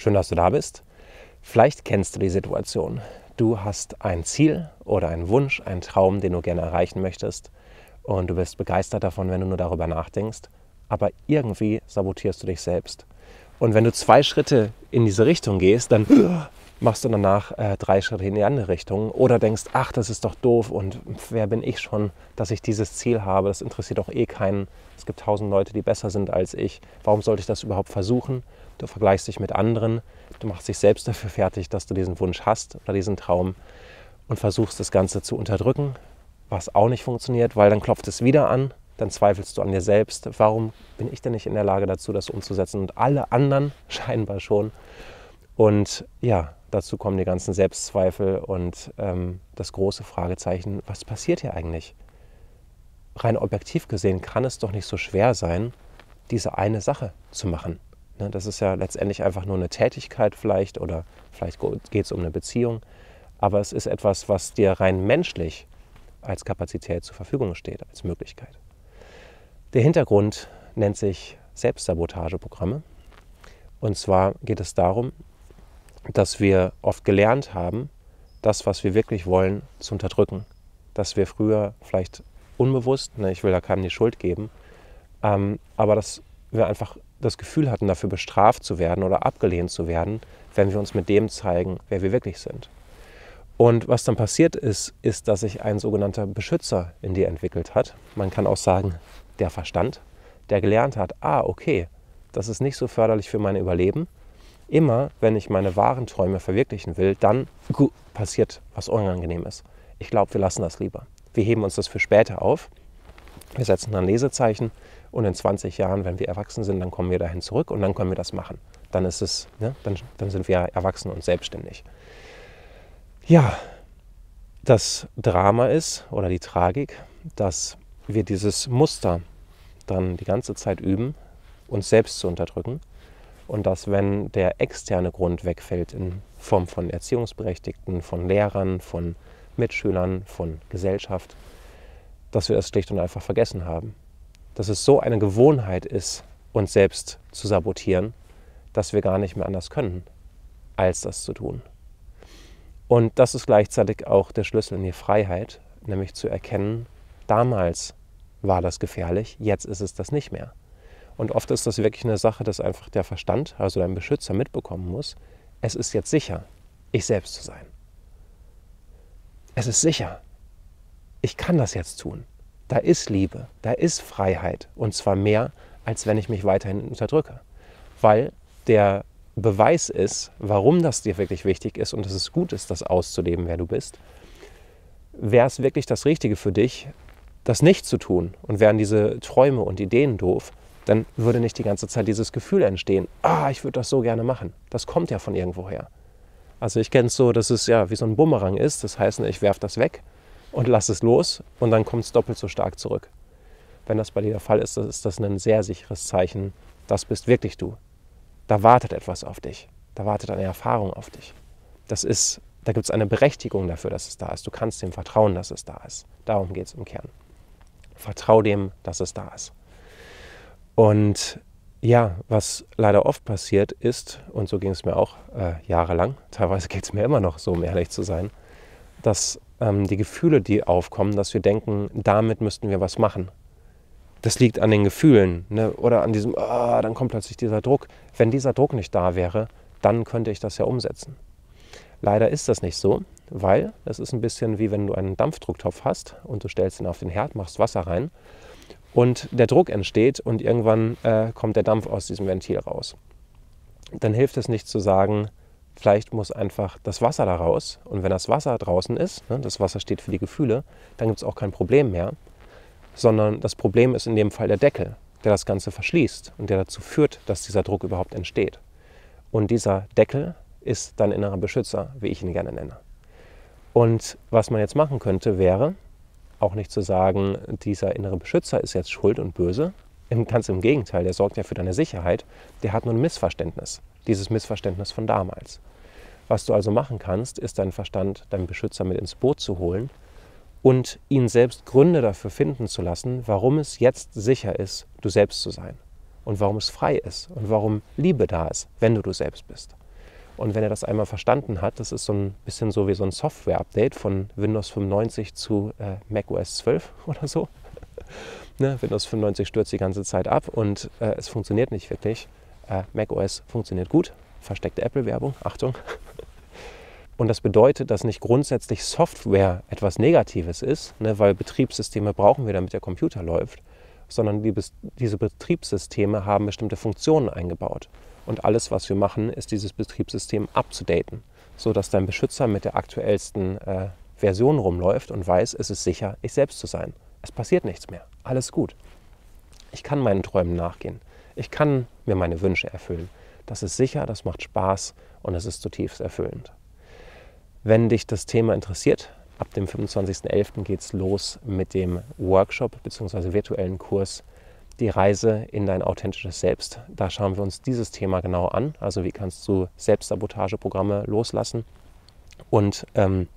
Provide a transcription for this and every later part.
Schön, dass du da bist. Vielleicht kennst du die Situation. Du hast ein Ziel oder einen Wunsch, einen Traum, den du gerne erreichen möchtest. Und du bist begeistert davon, wenn du nur darüber nachdenkst. Aber irgendwie sabotierst du dich selbst. Und wenn du zwei Schritte in diese Richtung gehst, dann machst du danach äh, drei Schritte in die andere Richtung oder denkst, ach, das ist doch doof und wer bin ich schon, dass ich dieses Ziel habe, das interessiert doch eh keinen. Es gibt tausend Leute, die besser sind als ich. Warum sollte ich das überhaupt versuchen? du vergleichst dich mit anderen, du machst dich selbst dafür fertig, dass du diesen Wunsch hast oder diesen Traum und versuchst das Ganze zu unterdrücken, was auch nicht funktioniert, weil dann klopft es wieder an, dann zweifelst du an dir selbst, warum bin ich denn nicht in der Lage dazu, das umzusetzen und alle anderen scheinbar schon. Und ja, dazu kommen die ganzen Selbstzweifel und ähm, das große Fragezeichen, was passiert hier eigentlich? Rein objektiv gesehen kann es doch nicht so schwer sein, diese eine Sache zu machen. Ne, das ist ja letztendlich einfach nur eine Tätigkeit vielleicht oder vielleicht geht es um eine Beziehung. Aber es ist etwas, was dir rein menschlich als Kapazität zur Verfügung steht, als Möglichkeit. Der Hintergrund nennt sich Selbstsabotageprogramme. Und zwar geht es darum, dass wir oft gelernt haben, das, was wir wirklich wollen, zu unterdrücken. Dass wir früher vielleicht unbewusst, ne, ich will da keinem die Schuld geben, ähm, aber dass wir einfach das Gefühl hatten, dafür bestraft zu werden oder abgelehnt zu werden, wenn wir uns mit dem zeigen, wer wir wirklich sind. Und was dann passiert ist, ist, dass sich ein sogenannter Beschützer in dir entwickelt hat. Man kann auch sagen, der Verstand, der gelernt hat, ah, okay, das ist nicht so förderlich für mein Überleben. Immer, wenn ich meine wahren Träume verwirklichen will, dann passiert was Unangenehmes. Ich glaube, wir lassen das lieber. Wir heben uns das für später auf. Wir setzen dann Lesezeichen, und in 20 Jahren, wenn wir erwachsen sind, dann kommen wir dahin zurück und dann können wir das machen. Dann ist es, ne, dann, dann sind wir erwachsen und selbstständig. Ja, das Drama ist oder die Tragik, dass wir dieses Muster dann die ganze Zeit üben, uns selbst zu unterdrücken. Und dass, wenn der externe Grund wegfällt, in Form von Erziehungsberechtigten, von Lehrern, von Mitschülern, von Gesellschaft, dass wir es schlicht und einfach vergessen haben dass es so eine Gewohnheit ist, uns selbst zu sabotieren, dass wir gar nicht mehr anders können, als das zu tun. Und das ist gleichzeitig auch der Schlüssel in die Freiheit, nämlich zu erkennen, damals war das gefährlich, jetzt ist es das nicht mehr. Und oft ist das wirklich eine Sache, dass einfach der Verstand, also dein Beschützer, mitbekommen muss, es ist jetzt sicher, ich selbst zu sein. Es ist sicher, ich kann das jetzt tun. Da ist Liebe, da ist Freiheit und zwar mehr, als wenn ich mich weiterhin unterdrücke. Weil der Beweis ist, warum das dir wirklich wichtig ist und dass es gut ist, das auszuleben, wer du bist, wäre es wirklich das Richtige für dich, das nicht zu tun und wären diese Träume und Ideen doof, dann würde nicht die ganze Zeit dieses Gefühl entstehen, ah, ich würde das so gerne machen. Das kommt ja von irgendwoher. Also ich kenne es so, dass es ja wie so ein Bumerang ist. Das heißt, ich werfe das weg und lass es los und dann kommt es doppelt so stark zurück. Wenn das bei dir der Fall ist, ist das ein sehr sicheres Zeichen, das bist wirklich du. Da wartet etwas auf dich, da wartet eine Erfahrung auf dich. Das ist, da gibt es eine Berechtigung dafür, dass es da ist. Du kannst dem vertrauen, dass es da ist. Darum geht es im Kern. Vertrau dem, dass es da ist. Und ja, was leider oft passiert ist, und so ging es mir auch äh, jahrelang, teilweise geht es mir immer noch so, um ehrlich zu sein, dass ähm, die Gefühle, die aufkommen, dass wir denken, damit müssten wir was machen. Das liegt an den Gefühlen ne? oder an diesem, oh, dann kommt plötzlich dieser Druck. Wenn dieser Druck nicht da wäre, dann könnte ich das ja umsetzen. Leider ist das nicht so, weil das ist ein bisschen wie wenn du einen Dampfdrucktopf hast und du stellst ihn auf den Herd, machst Wasser rein und der Druck entsteht und irgendwann äh, kommt der Dampf aus diesem Ventil raus. Dann hilft es nicht zu sagen, Vielleicht muss einfach das Wasser da raus. Und wenn das Wasser draußen ist, ne, das Wasser steht für die Gefühle, dann gibt es auch kein Problem mehr. Sondern das Problem ist in dem Fall der Deckel, der das Ganze verschließt und der dazu führt, dass dieser Druck überhaupt entsteht. Und dieser Deckel ist dein innerer Beschützer, wie ich ihn gerne nenne. Und was man jetzt machen könnte, wäre, auch nicht zu sagen, dieser innere Beschützer ist jetzt schuld und böse, Ganz im Gegenteil, der sorgt ja für deine Sicherheit. Der hat nur ein Missverständnis. Dieses Missverständnis von damals. Was du also machen kannst, ist deinen Verstand, deinen Beschützer mit ins Boot zu holen und ihn selbst Gründe dafür finden zu lassen, warum es jetzt sicher ist, du selbst zu sein. Und warum es frei ist und warum Liebe da ist, wenn du du selbst bist. Und wenn er das einmal verstanden hat, das ist so ein bisschen so wie so ein Software-Update von Windows 95 zu äh, macOS 12 oder so, Ne? Windows 95 stürzt die ganze Zeit ab und äh, es funktioniert nicht wirklich. Äh, macOS funktioniert gut, versteckte Apple-Werbung, Achtung. Und das bedeutet, dass nicht grundsätzlich Software etwas Negatives ist, ne, weil Betriebssysteme brauchen wir, damit der Computer läuft, sondern die, diese Betriebssysteme haben bestimmte Funktionen eingebaut. Und alles, was wir machen, ist dieses Betriebssystem abzudaten, sodass dein Beschützer mit der aktuellsten äh, Version rumläuft und weiß, es ist sicher, ich selbst zu sein. Es passiert nichts mehr alles gut. Ich kann meinen Träumen nachgehen. Ich kann mir meine Wünsche erfüllen. Das ist sicher, das macht Spaß und es ist zutiefst erfüllend. Wenn dich das Thema interessiert, ab dem 25.11. geht es los mit dem Workshop bzw. virtuellen Kurs Die Reise in dein authentisches Selbst. Da schauen wir uns dieses Thema genau an. Also wie kannst du Selbstsabotageprogramme loslassen und ähm,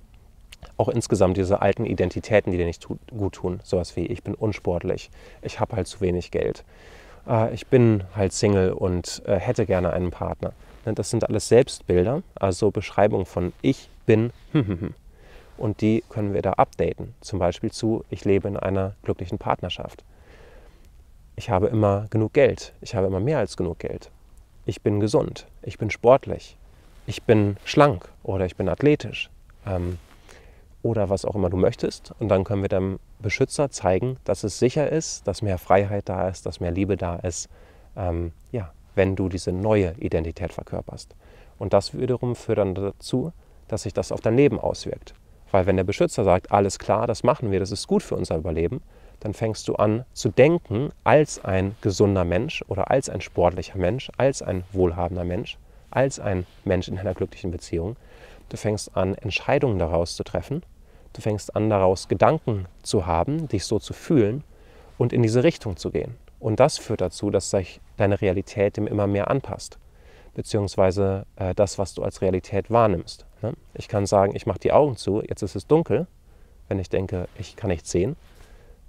auch insgesamt diese alten Identitäten, die dir nicht gut tun. Sowas wie, ich bin unsportlich, ich habe halt zu wenig Geld, äh, ich bin halt Single und äh, hätte gerne einen Partner. Ne, das sind alles Selbstbilder, also Beschreibungen von ich bin. und die können wir da updaten. Zum Beispiel zu, ich lebe in einer glücklichen Partnerschaft. Ich habe immer genug Geld. Ich habe immer mehr als genug Geld. Ich bin gesund. Ich bin sportlich. Ich bin schlank oder ich bin athletisch. Ähm, oder was auch immer du möchtest. Und dann können wir dem Beschützer zeigen, dass es sicher ist, dass mehr Freiheit da ist, dass mehr Liebe da ist, ähm, ja, wenn du diese neue Identität verkörperst. Und das wiederum führt dann dazu, dass sich das auf dein Leben auswirkt. Weil wenn der Beschützer sagt, alles klar, das machen wir, das ist gut für unser Überleben, dann fängst du an zu denken als ein gesunder Mensch oder als ein sportlicher Mensch, als ein wohlhabender Mensch, als ein Mensch in einer glücklichen Beziehung. Du fängst an, Entscheidungen daraus zu treffen Du fängst an, daraus Gedanken zu haben, dich so zu fühlen und in diese Richtung zu gehen. Und das führt dazu, dass sich deine Realität dem immer mehr anpasst, beziehungsweise äh, das, was du als Realität wahrnimmst. Ne? Ich kann sagen, ich mache die Augen zu, jetzt ist es dunkel, wenn ich denke, ich kann nichts sehen.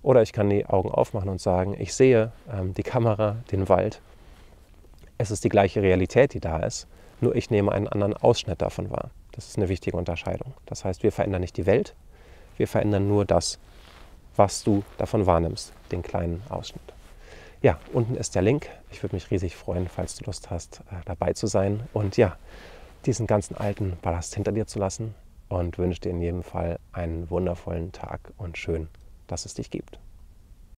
Oder ich kann die Augen aufmachen und sagen, ich sehe ähm, die Kamera, den Wald. Es ist die gleiche Realität, die da ist, nur ich nehme einen anderen Ausschnitt davon wahr. Das ist eine wichtige Unterscheidung. Das heißt, wir verändern nicht die Welt, wir verändern nur das, was du davon wahrnimmst, den kleinen Ausschnitt. Ja, unten ist der Link. Ich würde mich riesig freuen, falls du Lust hast, äh, dabei zu sein und ja, diesen ganzen alten Ballast hinter dir zu lassen und wünsche dir in jedem Fall einen wundervollen Tag und schön, dass es dich gibt.